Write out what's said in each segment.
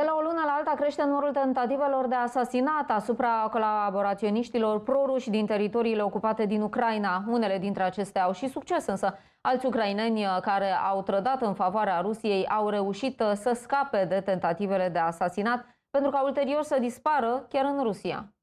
De la o lună la alta crește numărul tentativelor de asasinat asupra colaboraționiștilor proruși din teritoriile ocupate din Ucraina. Unele dintre acestea au și succes, însă alți ucraineni care au trădat în favoarea Rusiei au reușit să scape de tentativele de asasinat pentru ca ulterior să dispară chiar în Rusia.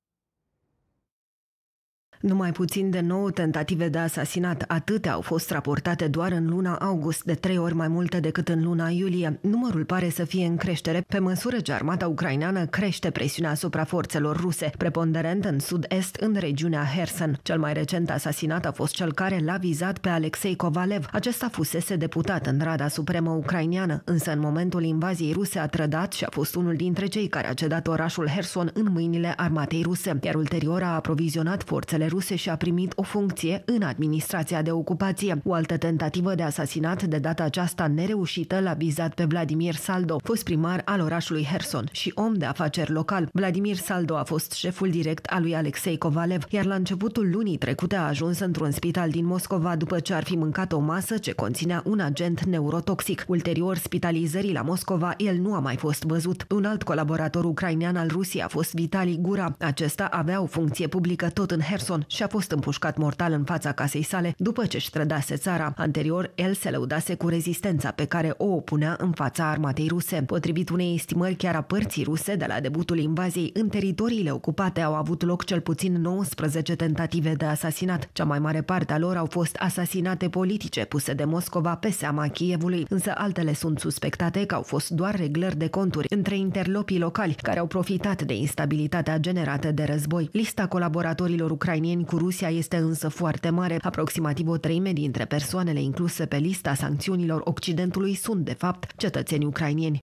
Numai puțin de nouă tentative de asasinat, atâtea au fost raportate doar în luna august, de trei ori mai multe decât în luna iulie. Numărul pare să fie în creștere pe măsură ce armata ucraineană crește presiunea asupra forțelor ruse, preponderent în sud-est, în regiunea Herson. Cel mai recent asasinat a fost cel care l-a vizat pe Alexei Kovalev. Acesta fusese deputat în Rada Supremă Ucraineană, însă în momentul invaziei ruse a trădat și a fost unul dintre cei care a cedat orașul Herson în mâinile armatei ruse, iar ulterior a aprovizionat forțele ruse și-a primit o funcție în administrația de ocupație. O altă tentativă de asasinat, de data aceasta nereușită, l-a vizat pe Vladimir Saldo, fost primar al orașului Herson și om de afaceri local. Vladimir Saldo a fost șeful direct al lui Alexei Kovalev, iar la începutul lunii trecute a ajuns într-un spital din Moscova după ce ar fi mâncat o masă ce conținea un agent neurotoxic. Ulterior spitalizării la Moscova, el nu a mai fost văzut. Un alt colaborator ucrainean al Rusiei a fost Vitali Gura. Acesta avea o funcție publică tot în Herson Washington și a fost împușcat mortal în fața casei sale după ce își trădase țara. Anterior, el se lăudase cu rezistența pe care o opunea în fața armatei ruse. Potrivit unei estimări chiar a părții ruse de la debutul invaziei, în teritoriile ocupate au avut loc cel puțin 19 tentative de asasinat. Cea mai mare parte a lor au fost asasinate politice puse de Moscova pe seama Chievului, însă altele sunt suspectate că au fost doar reglări de conturi între interlopii locali care au profitat de instabilitatea generată de război. Lista colaboratorilor ucrainieni ucrainieni cu Rusia este însă foarte mare. Aproximativ o treime dintre persoanele incluse pe lista sancțiunilor Occidentului sunt, de fapt, cetățeni ucrainieni.